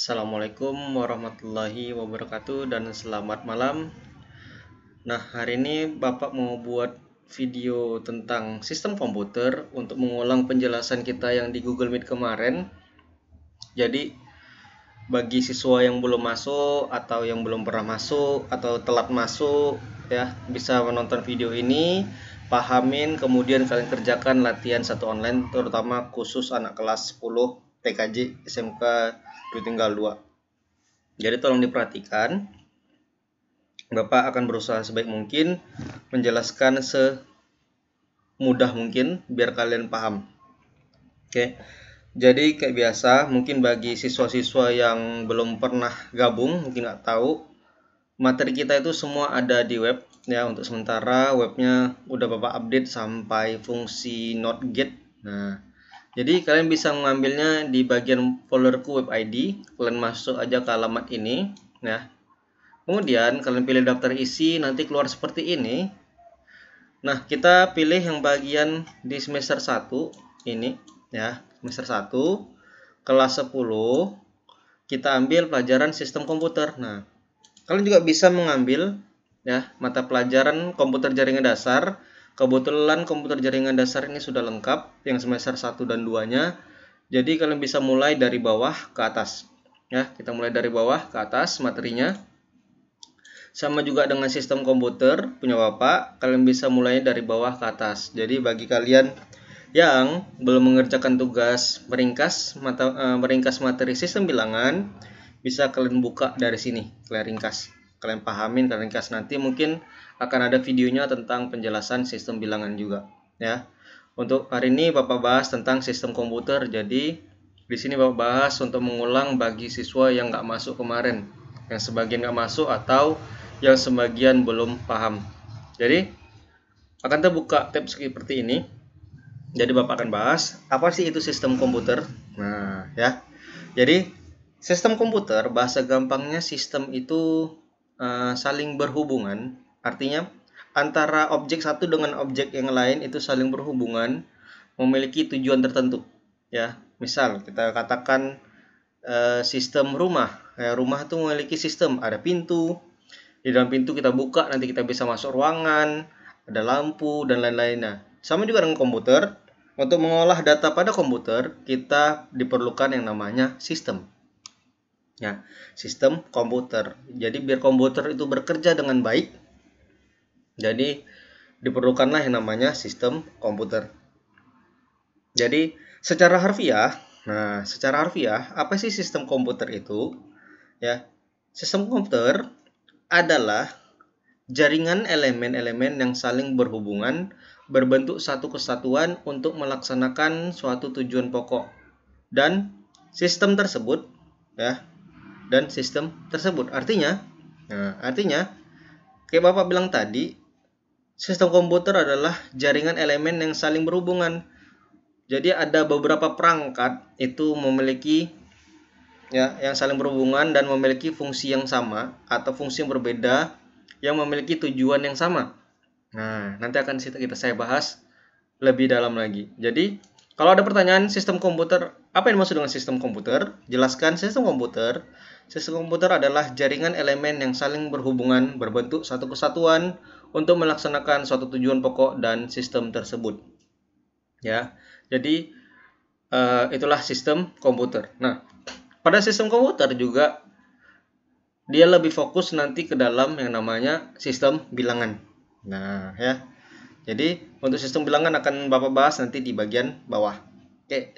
Assalamualaikum warahmatullahi wabarakatuh dan selamat malam. Nah, hari ini Bapak mau buat video tentang sistem komputer untuk mengulang penjelasan kita yang di Google Meet kemarin. Jadi, bagi siswa yang belum masuk atau yang belum pernah masuk atau telat masuk ya, bisa menonton video ini, pahamin kemudian kalian kerjakan latihan satu online terutama khusus anak kelas 10 TKJ SMK duit tinggal dua jadi tolong diperhatikan Bapak akan berusaha sebaik mungkin menjelaskan semudah mungkin biar kalian paham. Oke. Jadi kayak biasa, mungkin bagi siswa-siswa yang belum pernah gabung, mungkin nggak tahu, materi kita itu semua ada di web. Ya, untuk sementara webnya udah Bapak update sampai fungsi not get. Nah, jadi kalian bisa mengambilnya di bagian folderku web ID. Kalian masuk aja ke alamat ini. Nah, kemudian kalian pilih daftar isi. Nanti keluar seperti ini. Nah, kita pilih yang bagian di semester 1 ini ya, semester 1 kelas 10 kita ambil pelajaran sistem komputer. Nah, kalian juga bisa mengambil ya mata pelajaran komputer jaringan dasar Kebetulan komputer jaringan dasar ini sudah lengkap, yang semester 1 dan 2-nya. Jadi kalian bisa mulai dari bawah ke atas. Ya, kita mulai dari bawah ke atas materinya. Sama juga dengan sistem komputer punya Bapak, kalian bisa mulai dari bawah ke atas. Jadi bagi kalian yang belum mengerjakan tugas meringkas mata, eh, meringkas materi sistem bilangan, bisa kalian buka dari sini, kalian ringkas kalian pahamin kalian ringkas nanti mungkin akan ada videonya tentang penjelasan sistem bilangan juga ya untuk hari ini Bapak bahas tentang sistem komputer jadi di sini Bapak bahas untuk mengulang bagi siswa yang nggak masuk kemarin yang sebagian nggak masuk atau yang sebagian belum paham jadi akan terbuka tab seperti ini jadi Bapak akan bahas apa sih itu sistem komputer nah ya jadi Sistem komputer, bahasa gampangnya sistem itu Eh, saling berhubungan. Artinya antara objek satu dengan objek yang lain itu saling berhubungan, memiliki tujuan tertentu. Ya, misal kita katakan uh, sistem rumah. Ya, rumah itu memiliki sistem, ada pintu. Di dalam pintu kita buka, nanti kita bisa masuk ruangan, ada lampu dan lain lain Nah, Sama juga dengan komputer, untuk mengolah data pada komputer, kita diperlukan yang namanya sistem ya sistem komputer. Jadi biar komputer itu bekerja dengan baik, jadi diperlukanlah yang namanya sistem komputer. Jadi secara harfiah, nah secara harfiah apa sih sistem komputer itu? Ya, sistem komputer adalah jaringan elemen-elemen yang saling berhubungan berbentuk satu kesatuan untuk melaksanakan suatu tujuan pokok. Dan sistem tersebut ya dan sistem tersebut. Artinya, nah, artinya kayak Bapak bilang tadi, sistem komputer adalah jaringan elemen yang saling berhubungan. Jadi ada beberapa perangkat itu memiliki ya yang saling berhubungan dan memiliki fungsi yang sama atau fungsi yang berbeda yang memiliki tujuan yang sama. Nah, nanti akan kita saya bahas lebih dalam lagi. Jadi, kalau ada pertanyaan sistem komputer, apa yang dimaksud dengan sistem komputer? Jelaskan sistem komputer Sistem komputer adalah jaringan elemen yang saling berhubungan berbentuk satu kesatuan untuk melaksanakan suatu tujuan pokok dan sistem tersebut. Ya, jadi uh, itulah sistem komputer. Nah, pada sistem komputer juga dia lebih fokus nanti ke dalam yang namanya sistem bilangan. Nah, ya. Jadi untuk sistem bilangan akan Bapak bahas nanti di bagian bawah. Oke.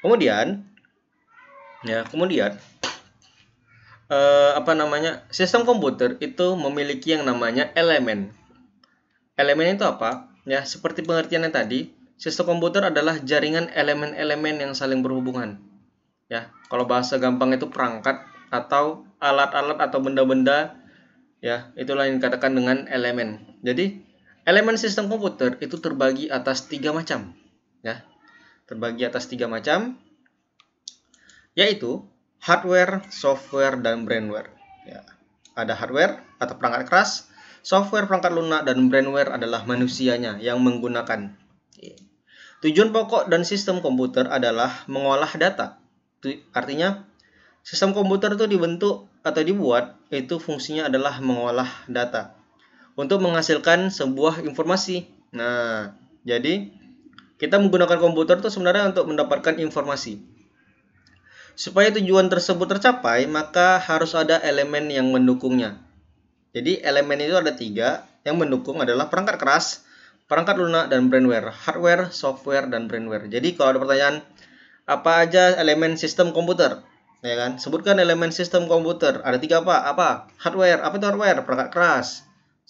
Kemudian ya, kemudian eh, apa namanya sistem komputer itu memiliki yang namanya elemen. Elemen itu apa? Ya seperti pengertian yang tadi, sistem komputer adalah jaringan elemen-elemen yang saling berhubungan. Ya, kalau bahasa gampang itu perangkat atau alat-alat atau benda-benda ya itulah yang dikatakan dengan elemen. Jadi elemen sistem komputer itu terbagi atas tiga macam ya terbagi atas tiga macam yaitu hardware, software, dan brandware. Ya. Ada hardware atau perangkat keras, software perangkat lunak, dan brandware adalah manusianya yang menggunakan. Ya. Tujuan pokok dan sistem komputer adalah mengolah data. Artinya, sistem komputer itu dibentuk atau dibuat, itu fungsinya adalah mengolah data untuk menghasilkan sebuah informasi. Nah, jadi kita menggunakan komputer itu sebenarnya untuk mendapatkan informasi Supaya tujuan tersebut tercapai, maka harus ada elemen yang mendukungnya. Jadi elemen itu ada tiga, yang mendukung adalah perangkat keras, perangkat lunak, dan brandware. Hardware, software, dan brandware. Jadi kalau ada pertanyaan, apa aja elemen sistem komputer? Ya kan? Sebutkan elemen sistem komputer. Ada tiga apa? Apa? Hardware. Apa itu hardware? Perangkat keras.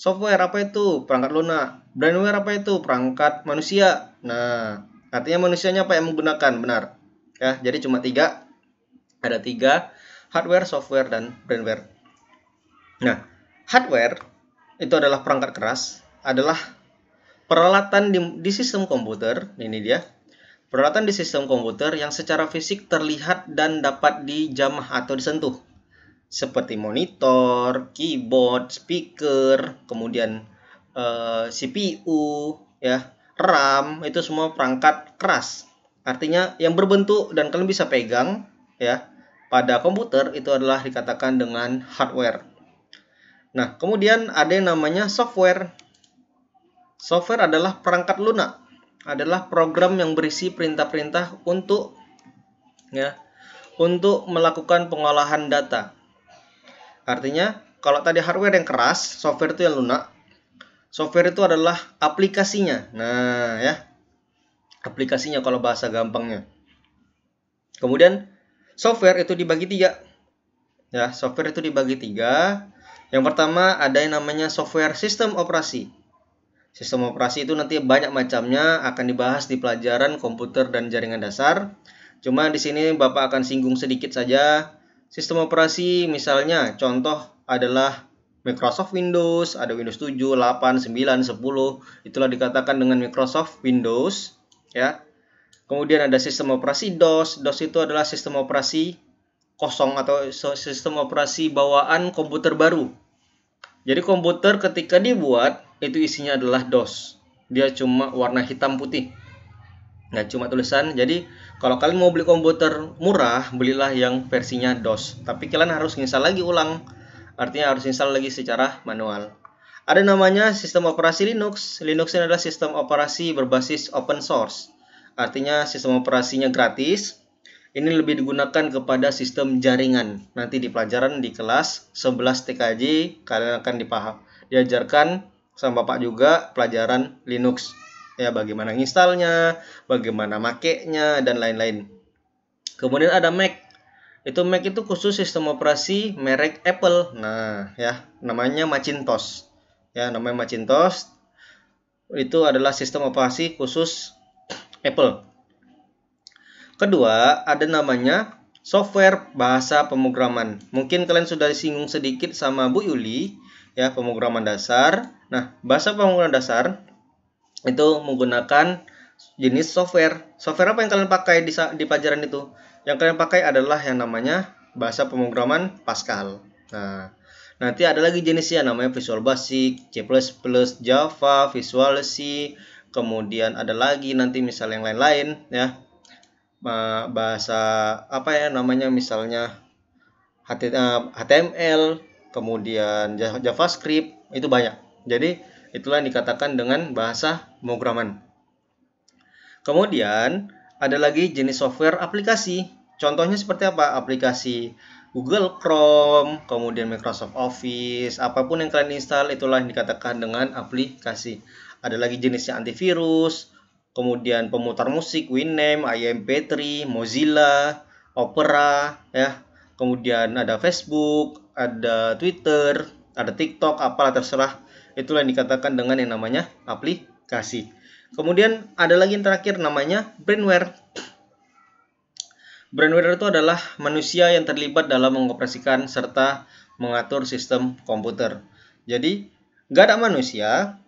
Software apa itu? Perangkat lunak. Brandware apa itu? Perangkat manusia. Nah, artinya manusianya apa yang menggunakan? Benar. Ya, jadi cuma tiga ada tiga, hardware, software, dan brandware. Nah, hardware itu adalah perangkat keras, adalah peralatan di, di sistem komputer, ini dia, peralatan di sistem komputer yang secara fisik terlihat dan dapat dijamah atau disentuh, seperti monitor, keyboard, speaker, kemudian eh, CPU, ya, RAM, itu semua perangkat keras. Artinya yang berbentuk dan kalian bisa pegang, ya, pada komputer itu adalah dikatakan dengan hardware. Nah, kemudian ada yang namanya software. Software adalah perangkat lunak, adalah program yang berisi perintah-perintah untuk ya, untuk melakukan pengolahan data. Artinya, kalau tadi hardware yang keras, software itu yang lunak. Software itu adalah aplikasinya. Nah, ya. Aplikasinya kalau bahasa gampangnya. Kemudian software itu dibagi tiga. Ya, software itu dibagi tiga. Yang pertama ada yang namanya software sistem operasi. Sistem operasi itu nanti banyak macamnya akan dibahas di pelajaran komputer dan jaringan dasar. Cuma di sini Bapak akan singgung sedikit saja. Sistem operasi misalnya contoh adalah Microsoft Windows, ada Windows 7, 8, 9, 10. Itulah dikatakan dengan Microsoft Windows, ya. Kemudian ada sistem operasi DOS. DOS itu adalah sistem operasi kosong atau sistem operasi bawaan komputer baru. Jadi komputer ketika dibuat itu isinya adalah DOS. Dia cuma warna hitam putih. Nggak cuma tulisan. Jadi kalau kalian mau beli komputer murah, belilah yang versinya DOS. Tapi kalian harus install lagi ulang. Artinya harus install lagi secara manual. Ada namanya sistem operasi Linux. Linux ini adalah sistem operasi berbasis open source artinya sistem operasinya gratis. Ini lebih digunakan kepada sistem jaringan. Nanti di pelajaran di kelas 11 TKJ kalian akan dipaham. Diajarkan sama Bapak juga pelajaran Linux. Ya, bagaimana installnya, bagaimana makainya dan lain-lain. Kemudian ada Mac. Itu Mac itu khusus sistem operasi merek Apple. Nah, ya, namanya Macintosh. Ya, namanya Macintosh. Itu adalah sistem operasi khusus Apple. Kedua, ada namanya software bahasa pemrograman. Mungkin kalian sudah disinggung sedikit sama Bu Yuli ya pemrograman dasar. Nah, bahasa pemrograman dasar itu menggunakan jenis software. Software apa yang kalian pakai di, di pelajaran itu? Yang kalian pakai adalah yang namanya bahasa pemrograman Pascal. Nah, nanti ada lagi jenisnya namanya Visual Basic, C++, Java, Visual C, kemudian ada lagi nanti misal yang lain-lain ya bahasa apa ya namanya misalnya HTML eh, kemudian JavaScript itu banyak jadi itulah yang dikatakan dengan bahasa pemrograman kemudian ada lagi jenis software aplikasi contohnya seperti apa aplikasi Google Chrome, kemudian Microsoft Office, apapun yang kalian install itulah yang dikatakan dengan aplikasi ada lagi jenisnya antivirus, kemudian pemutar musik, Winamp, IMP3, Mozilla, Opera, ya. Kemudian ada Facebook, ada Twitter, ada TikTok, apalah terserah. Itulah yang dikatakan dengan yang namanya aplikasi. Kemudian ada lagi yang terakhir namanya brainware. Brainware itu adalah manusia yang terlibat dalam mengoperasikan serta mengatur sistem komputer. Jadi, gak ada manusia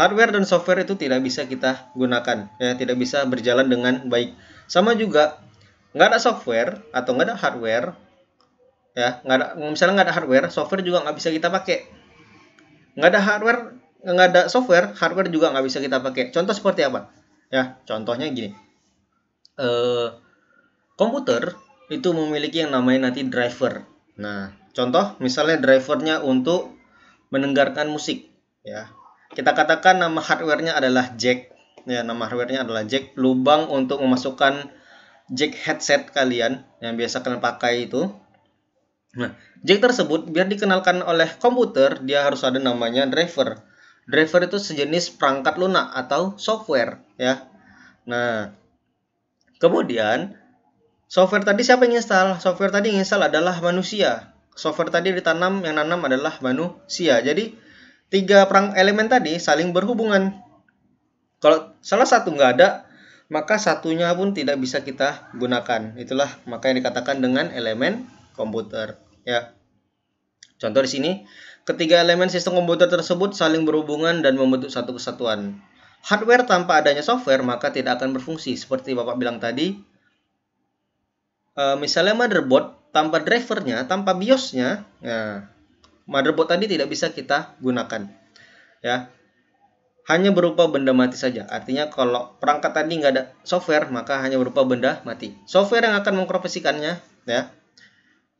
hardware dan software itu tidak bisa kita gunakan ya tidak bisa berjalan dengan baik sama juga nggak ada software atau nggak ada hardware ya nggak ada misalnya nggak ada hardware software juga nggak bisa kita pakai nggak ada hardware nggak ada software hardware juga nggak bisa kita pakai contoh seperti apa ya contohnya gini e, komputer itu memiliki yang namanya nanti driver nah contoh misalnya drivernya untuk mendengarkan musik ya kita katakan nama hardwarenya adalah jack ya nama hardwarenya adalah jack lubang untuk memasukkan jack headset kalian yang biasa kalian pakai itu nah jack tersebut biar dikenalkan oleh komputer dia harus ada namanya driver driver itu sejenis perangkat lunak atau software ya nah kemudian software tadi siapa yang install software tadi yang install adalah manusia software tadi ditanam yang nanam adalah manusia jadi tiga perang elemen tadi saling berhubungan. Kalau salah satu nggak ada, maka satunya pun tidak bisa kita gunakan. Itulah maka yang dikatakan dengan elemen komputer. Ya. Contoh di sini, ketiga elemen sistem komputer tersebut saling berhubungan dan membentuk satu kesatuan. Hardware tanpa adanya software maka tidak akan berfungsi. Seperti Bapak bilang tadi, eh, misalnya motherboard tanpa drivernya, tanpa BIOSnya, nah, motherboard tadi tidak bisa kita gunakan ya hanya berupa benda mati saja artinya kalau perangkat tadi nggak ada software maka hanya berupa benda mati software yang akan mengoperasikannya ya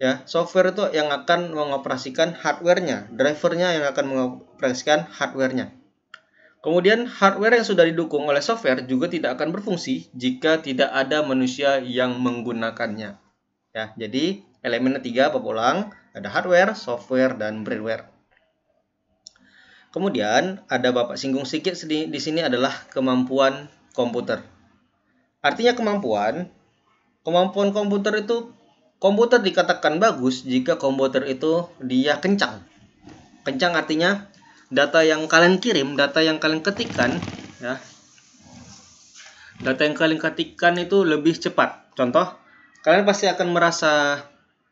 ya software itu yang akan mengoperasikan hardwarenya drivernya yang akan mengoperasikan hardwarenya kemudian hardware yang sudah didukung oleh software juga tidak akan berfungsi jika tidak ada manusia yang menggunakannya ya jadi Elemennya tiga bab ulang, ada hardware, software, dan brainware. Kemudian ada Bapak singgung sedikit di sini adalah kemampuan komputer. Artinya kemampuan, kemampuan komputer itu komputer dikatakan bagus jika komputer itu dia kencang. Kencang artinya data yang kalian kirim, data yang kalian ketikkan, ya. Data yang kalian ketikkan itu lebih cepat. Contoh, kalian pasti akan merasa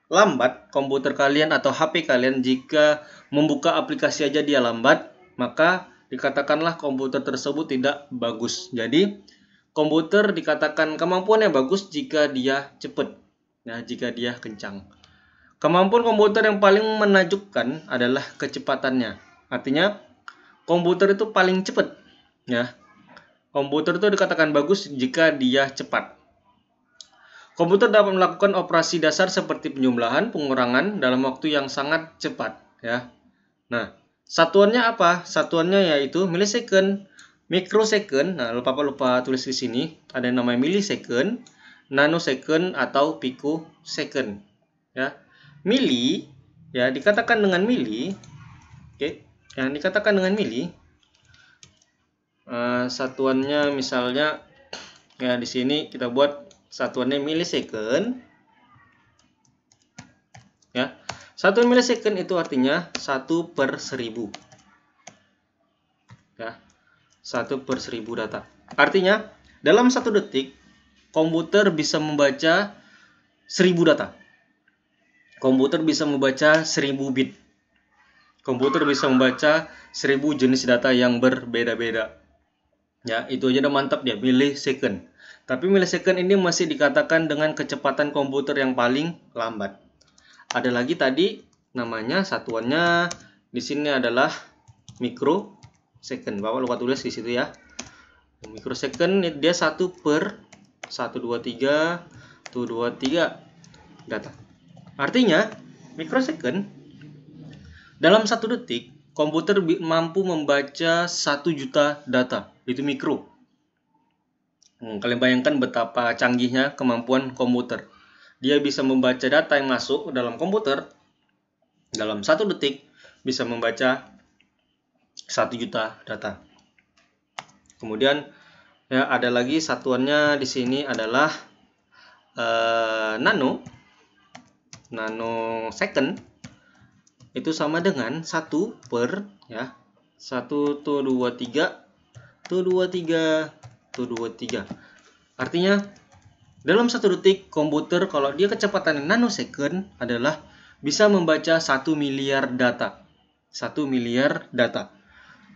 lambat komputer kalian atau HP kalian jika membuka aplikasi aja dia lambat, maka dikatakanlah komputer tersebut tidak bagus. Jadi, komputer dikatakan kemampuannya bagus jika dia cepat. Nah, jika dia kencang. Kemampuan komputer yang paling menakjubkan adalah kecepatannya. Artinya, komputer itu paling cepat. Ya. Komputer itu dikatakan bagus jika dia cepat. Komputer dapat melakukan operasi dasar seperti penjumlahan, pengurangan dalam waktu yang sangat cepat, ya. Nah, satuannya apa? Satuannya yaitu milisecond, microsecond. Nah, lupa apa lupa tulis di sini ada yang namanya milisecond, nanosecond atau picosecond, ya. Mili ya dikatakan dengan mili, oke, okay. yang dikatakan dengan mili uh, satuannya misalnya ya di sini kita buat satuannya milisecond ya satu milisecond itu artinya satu per seribu ya satu per seribu data artinya dalam satu detik komputer bisa membaca seribu data komputer bisa membaca seribu bit komputer bisa membaca seribu jenis data yang berbeda-beda ya itu aja udah mantap ya milisecond tapi milisecond ini masih dikatakan dengan kecepatan komputer yang paling lambat. Ada lagi tadi namanya satuannya di sini adalah second. Bapak lupa tulis di situ ya. second dia 1 per 1 2 3 1 2 3 data. Artinya second dalam satu detik komputer mampu membaca satu juta data. Itu mikro. Hmm, kalian bayangkan betapa canggihnya kemampuan komputer. Dia bisa membaca data yang masuk dalam komputer dalam satu detik bisa membaca satu juta data. Kemudian ya ada lagi satuannya di sini adalah eh, nano nano second itu sama dengan satu per ya satu tuh dua tiga tuh dua tiga 1, 2, 3. Artinya, dalam satu detik, komputer kalau dia kecepatan nanosecond adalah bisa membaca 1 miliar data. 1 miliar data.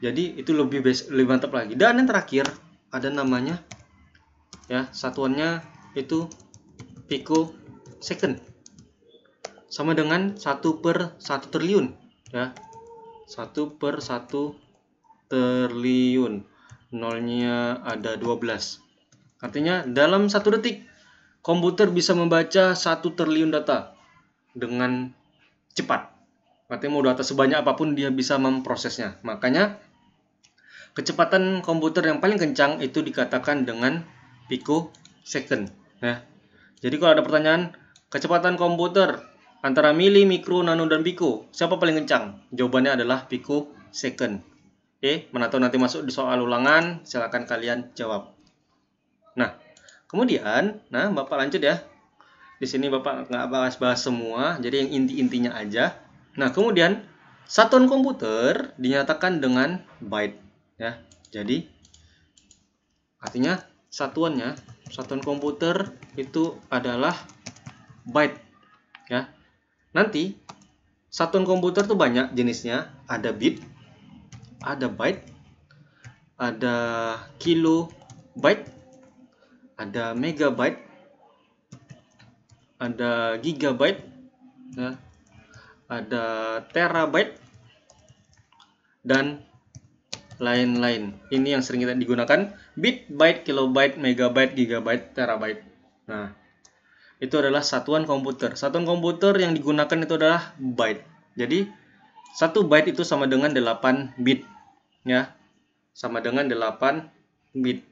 Jadi itu lebih lebih mantap lagi. Dan yang terakhir ada namanya ya, satuannya itu pico second. Sama dengan 1 per 1 triliun ya. 1 per 1 triliun nolnya ada 12. Artinya dalam satu detik komputer bisa membaca satu triliun data dengan cepat. Artinya mau data sebanyak apapun dia bisa memprosesnya. Makanya kecepatan komputer yang paling kencang itu dikatakan dengan pico second. Ya. Jadi kalau ada pertanyaan kecepatan komputer antara mili, mikro, nano, dan pico, siapa paling kencang? Jawabannya adalah pico second. Oke, tahu nanti masuk di soal ulangan, silakan kalian jawab. Nah, kemudian, nah Bapak lanjut ya. Di sini Bapak nggak bahas-bahas semua, jadi yang inti-intinya aja. Nah, kemudian satuan komputer dinyatakan dengan byte ya. Jadi artinya satuannya, satuan komputer itu adalah byte ya. Nanti satuan komputer tuh banyak jenisnya, ada bit, ada byte, ada kilobyte, ada megabyte, ada gigabyte, ya, ada terabyte, dan lain-lain. Ini yang sering kita digunakan bit, byte, kilobyte, megabyte, gigabyte, terabyte. Nah, itu adalah satuan komputer. Satuan komputer yang digunakan itu adalah byte. Jadi, satu byte itu sama dengan 8 bit. Ya, sama dengan 8 bit.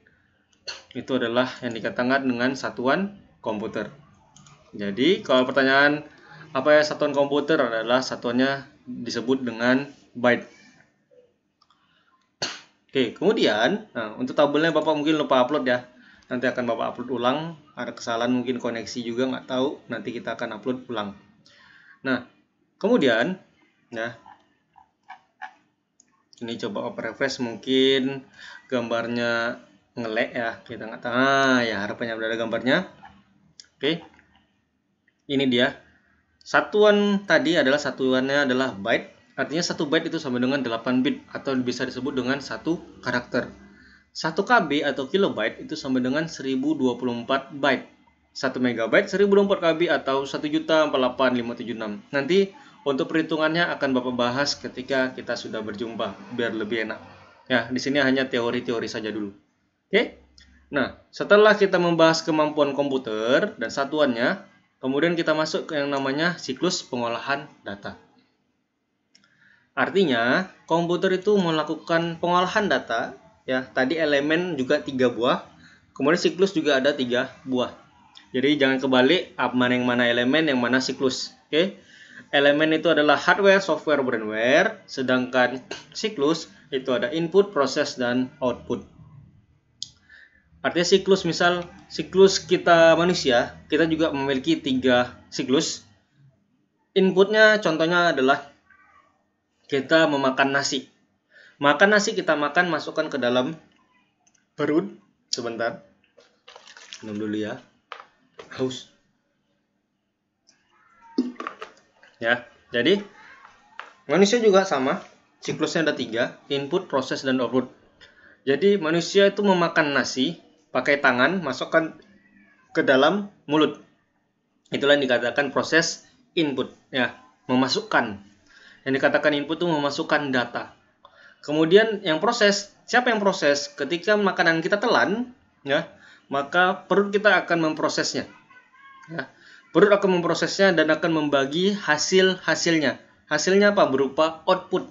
Itu adalah yang dikatakan dengan satuan komputer. Jadi kalau pertanyaan apa ya satuan komputer adalah satuannya disebut dengan byte. Oke, kemudian nah, untuk tabelnya Bapak mungkin lupa upload ya. Nanti akan Bapak upload ulang, ada kesalahan mungkin koneksi juga nggak tahu, nanti kita akan upload ulang. Nah, kemudian ya ini coba open refresh mungkin gambarnya ngelek ya kita nggak tahu ah, ya harapannya ada gambarnya oke ini dia satuan tadi adalah satuannya adalah byte artinya satu byte itu sama dengan 8 bit atau bisa disebut dengan satu karakter 1 KB atau kilobyte itu sama dengan 1024 byte 1 megabyte 1024 KB atau juta 1 48576 nanti untuk perhitungannya akan Bapak bahas ketika kita sudah berjumpa biar lebih enak. Ya, di sini hanya teori-teori saja dulu. Oke? Nah, setelah kita membahas kemampuan komputer dan satuannya, kemudian kita masuk ke yang namanya siklus pengolahan data. Artinya, komputer itu melakukan pengolahan data, ya, tadi elemen juga tiga buah, kemudian siklus juga ada tiga buah. Jadi jangan kebalik, mana yang mana elemen, yang mana siklus. Oke? Okay? Elemen itu adalah hardware, software, brandware, sedangkan siklus itu ada input, proses, dan output. Artinya siklus misal siklus kita manusia, kita juga memiliki tiga siklus. Inputnya contohnya adalah kita memakan nasi. Makan nasi kita makan masukkan ke dalam perut sebentar. Minum dulu ya. Haus. ya jadi manusia juga sama siklusnya ada tiga input proses dan output jadi manusia itu memakan nasi pakai tangan masukkan ke dalam mulut itulah yang dikatakan proses input ya memasukkan yang dikatakan input itu memasukkan data kemudian yang proses siapa yang proses ketika makanan kita telan ya maka perut kita akan memprosesnya ya Perut akan memprosesnya dan akan membagi hasil-hasilnya. Hasilnya apa? Berupa output.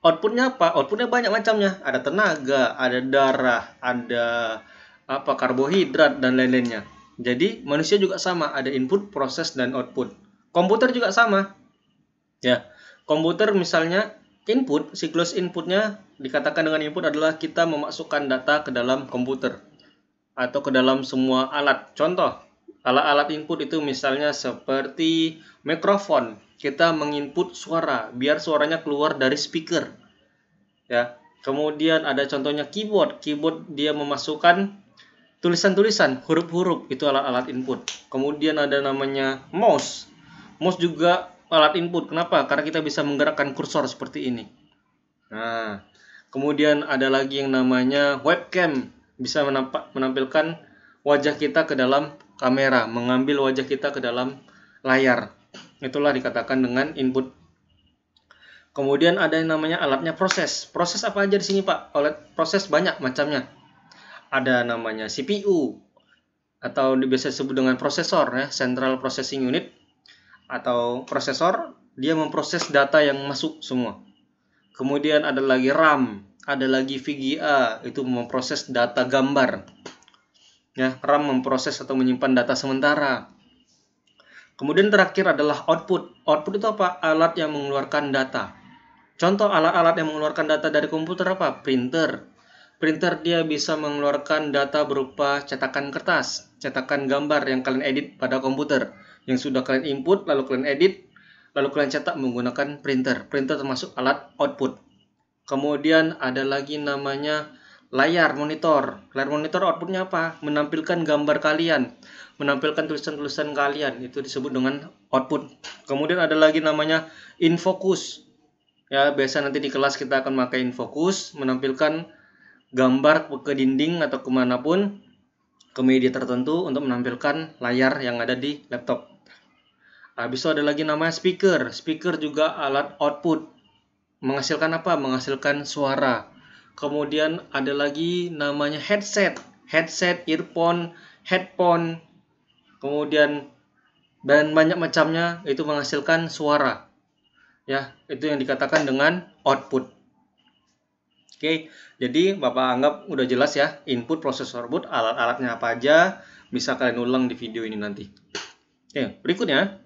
Outputnya apa? Outputnya banyak macamnya. Ada tenaga, ada darah, ada apa karbohidrat dan lain-lainnya. Jadi manusia juga sama, ada input, proses dan output. Komputer juga sama. Ya, komputer misalnya input, siklus inputnya dikatakan dengan input adalah kita memasukkan data ke dalam komputer atau ke dalam semua alat. Contoh, alat-alat input itu misalnya seperti mikrofon kita menginput suara biar suaranya keluar dari speaker ya kemudian ada contohnya keyboard keyboard dia memasukkan tulisan-tulisan huruf-huruf itu alat-alat input kemudian ada namanya mouse mouse juga alat input kenapa karena kita bisa menggerakkan kursor seperti ini nah kemudian ada lagi yang namanya webcam bisa menampak menampilkan wajah kita ke dalam kamera, mengambil wajah kita ke dalam layar. Itulah dikatakan dengan input. Kemudian ada yang namanya alatnya proses. Proses apa aja di sini, Pak? Oleh proses banyak macamnya. Ada namanya CPU atau biasa disebut dengan prosesor ya, Central Processing Unit atau prosesor, dia memproses data yang masuk semua. Kemudian ada lagi RAM, ada lagi VGA, itu memproses data gambar Ya, RAM memproses atau menyimpan data sementara. Kemudian terakhir adalah output. Output itu apa? Alat yang mengeluarkan data. Contoh alat-alat yang mengeluarkan data dari komputer apa? Printer. Printer dia bisa mengeluarkan data berupa cetakan kertas, cetakan gambar yang kalian edit pada komputer. Yang sudah kalian input, lalu kalian edit, lalu kalian cetak menggunakan printer. Printer termasuk alat output. Kemudian ada lagi namanya layar monitor. Layar monitor outputnya apa? Menampilkan gambar kalian, menampilkan tulisan-tulisan kalian. Itu disebut dengan output. Kemudian ada lagi namanya infocus. Ya, biasa nanti di kelas kita akan memakai infocus, menampilkan gambar ke dinding atau kemanapun ke media tertentu untuk menampilkan layar yang ada di laptop. Habis itu ada lagi namanya speaker. Speaker juga alat output. Menghasilkan apa? Menghasilkan suara Kemudian ada lagi namanya headset, headset, earphone, headphone. Kemudian dan banyak macamnya itu menghasilkan suara. Ya, itu yang dikatakan dengan output. Oke, jadi Bapak anggap udah jelas ya input, proses, output, alat-alatnya apa aja. Bisa kalian ulang di video ini nanti. Oke, berikutnya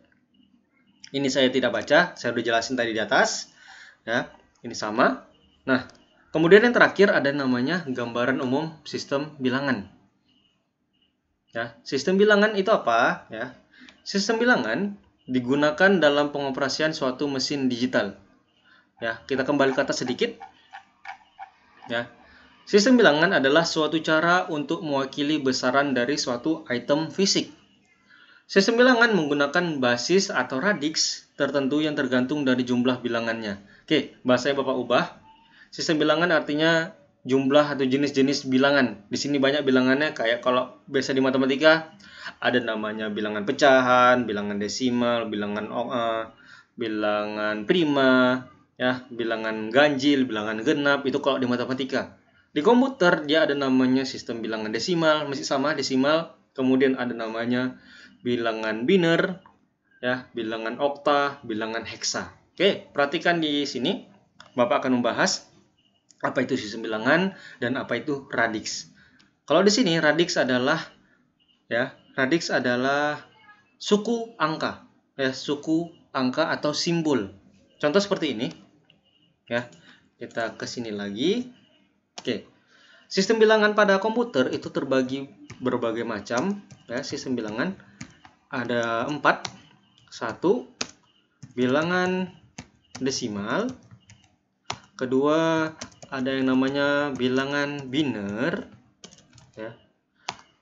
ini saya tidak baca, saya udah jelasin tadi di atas. Ya, ini sama. Nah, Kemudian yang terakhir ada namanya gambaran umum sistem bilangan. Ya, sistem bilangan itu apa? Ya, sistem bilangan digunakan dalam pengoperasian suatu mesin digital. Ya, kita kembali ke atas sedikit. Ya, sistem bilangan adalah suatu cara untuk mewakili besaran dari suatu item fisik. Sistem bilangan menggunakan basis atau radix tertentu yang tergantung dari jumlah bilangannya. Oke, bahasanya Bapak ubah Sistem bilangan artinya jumlah atau jenis-jenis bilangan. Di sini banyak bilangannya kayak kalau biasa di matematika ada namanya bilangan pecahan, bilangan desimal, bilangan uh, bilangan prima, ya, bilangan ganjil, bilangan genap itu kalau di matematika. Di komputer dia ada namanya sistem bilangan desimal, masih sama desimal, kemudian ada namanya bilangan biner, ya, bilangan okta, bilangan heksa. Oke, perhatikan di sini Bapak akan membahas apa itu sistem bilangan dan apa itu radix. Kalau di sini radix adalah ya, radix adalah suku angka, ya, suku angka atau simbol. Contoh seperti ini. Ya. Kita ke sini lagi. Oke. Sistem bilangan pada komputer itu terbagi berbagai macam, ya, sistem bilangan ada 4. 1 bilangan desimal, kedua ada yang namanya bilangan biner ya.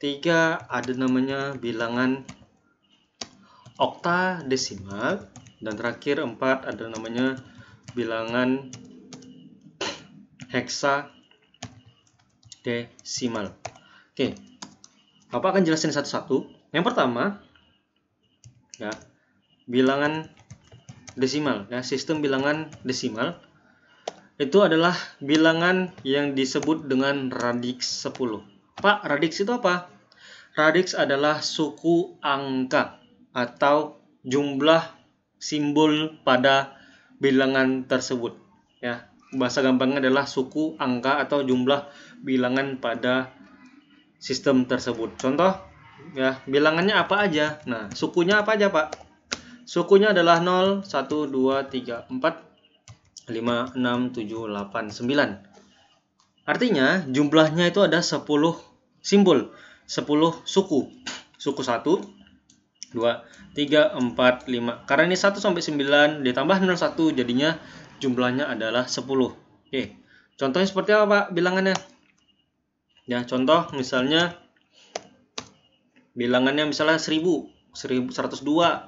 Tiga, ada namanya bilangan okta desimal dan terakhir empat, ada namanya bilangan heksa desimal. Oke. apa akan jelasin satu-satu. Yang pertama ya, bilangan desimal ya, sistem bilangan desimal itu adalah bilangan yang disebut dengan radix 10. Pak, radix itu apa? Radix adalah suku angka atau jumlah simbol pada bilangan tersebut. Ya, bahasa gampangnya adalah suku angka atau jumlah bilangan pada sistem tersebut. Contoh, ya, bilangannya apa aja? Nah, sukunya apa aja, Pak? Sukunya adalah 0, 1, 2, 3, 4, 5, 6, 7, 8, 9. Artinya jumlahnya itu ada 10 simbol, 10 suku. Suku 1, 2, 3, 4, 5. Karena ini 1 sampai 9 ditambah 01 jadinya jumlahnya adalah 10. Oke. Contohnya seperti apa, Pak? Bilangannya. Ya, contoh misalnya bilangannya misalnya 1000, 1102,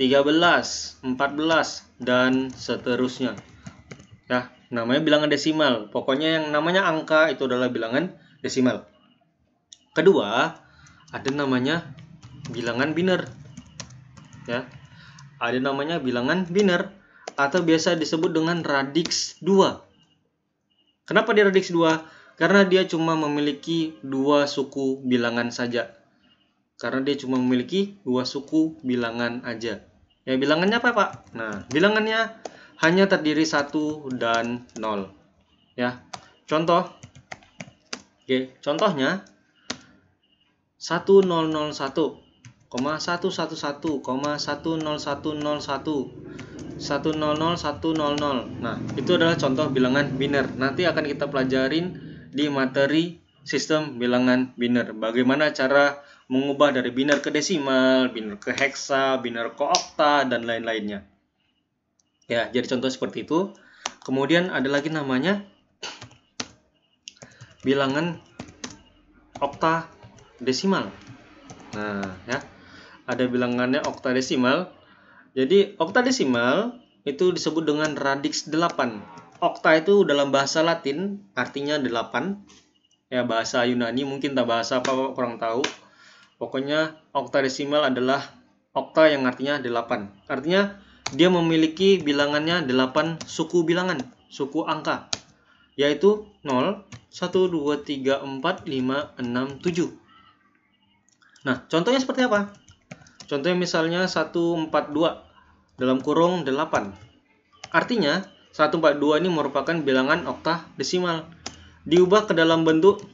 13, 14 dan seterusnya ya namanya bilangan desimal. Pokoknya yang namanya angka itu adalah bilangan desimal. Kedua, ada namanya bilangan biner. Ya. Ada namanya bilangan biner atau biasa disebut dengan radix 2. Kenapa dia radix 2? Karena dia cuma memiliki dua suku bilangan saja. Karena dia cuma memiliki dua suku bilangan aja. Ya, bilangannya apa, Pak? Nah, bilangannya hanya terdiri satu dan nol, Ya. Contoh. Oke, contohnya nol nol. Nah, itu adalah contoh bilangan biner. Nanti akan kita pelajarin di materi sistem bilangan biner. Bagaimana cara mengubah dari biner ke desimal, biner ke heksa, biner ke okta, dan lain-lainnya. Ya, jadi contoh seperti itu. Kemudian ada lagi namanya bilangan okta desimal. Nah, ya. Ada bilangannya okta desimal. Jadi, okta desimal itu disebut dengan radix 8. Okta itu dalam bahasa Latin artinya 8. Ya, bahasa Yunani mungkin tak bahasa apa kurang tahu. Pokoknya okta desimal adalah okta yang artinya 8. Artinya dia memiliki bilangannya 8 suku bilangan, suku angka, yaitu 0, 1, 2, 3, 4, 5, 6, 7. Nah, contohnya seperti apa? Contohnya misalnya 1, 4, 2 dalam kurung 8. Artinya, 1, 4, 2 ini merupakan bilangan oktah desimal. Diubah ke dalam bentuk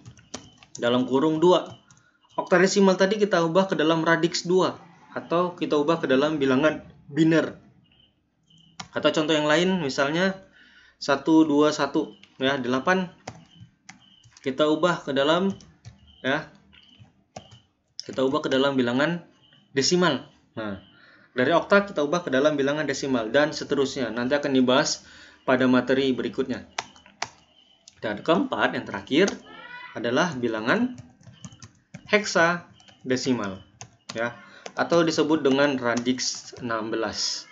dalam kurung 2. desimal tadi kita ubah ke dalam radix 2 atau kita ubah ke dalam bilangan biner atau contoh yang lain misalnya 1 2 1 ya 8 kita ubah ke dalam ya kita ubah ke dalam bilangan desimal. Nah, dari okta kita ubah ke dalam bilangan desimal dan seterusnya. Nanti akan dibahas pada materi berikutnya. Dan keempat yang terakhir adalah bilangan heksa desimal ya atau disebut dengan radix 16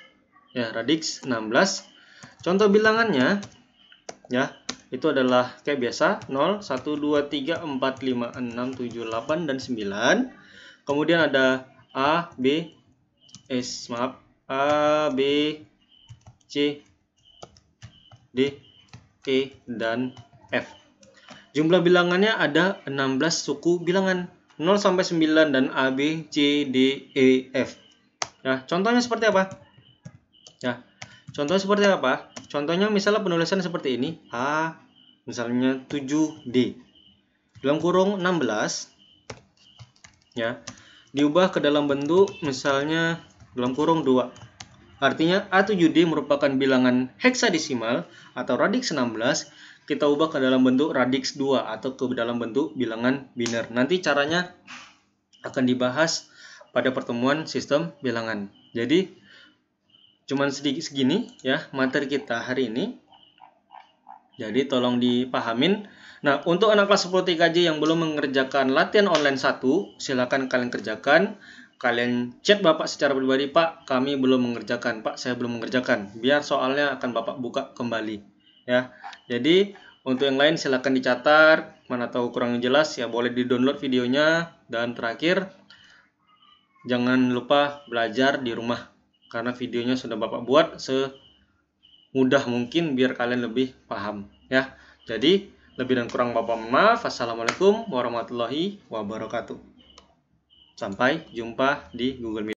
ya radix 16 contoh bilangannya ya itu adalah kayak biasa 0 1 2 3 4 5 6 7 8 dan 9 kemudian ada A B S eh, maaf A B C D E dan F jumlah bilangannya ada 16 suku bilangan 0 sampai 9 dan A B C D E F nah contohnya seperti apa Ya, nah, contohnya seperti apa? Contohnya misalnya penulisan seperti ini, A misalnya 7D. Dalam kurung 16 ya. Diubah ke dalam bentuk misalnya dalam kurung 2. Artinya A7D merupakan bilangan heksadesimal atau radix 16 kita ubah ke dalam bentuk radix 2 atau ke dalam bentuk bilangan biner. Nanti caranya akan dibahas pada pertemuan sistem bilangan. Jadi cuman sedikit segini ya materi kita hari ini. Jadi tolong dipahamin. Nah, untuk anak kelas 10 TKJ yang belum mengerjakan latihan online 1, silakan kalian kerjakan. Kalian chat Bapak secara pribadi, "Pak, kami belum mengerjakan. Pak, saya belum mengerjakan." Biar soalnya akan Bapak buka kembali, ya. Jadi, untuk yang lain silakan dicatat, mana tahu kurang jelas ya boleh di-download videonya dan terakhir jangan lupa belajar di rumah karena videonya sudah Bapak buat semudah mungkin biar kalian lebih paham ya. Jadi lebih dan kurang Bapak maaf. Assalamualaikum warahmatullahi wabarakatuh. Sampai jumpa di Google Meet.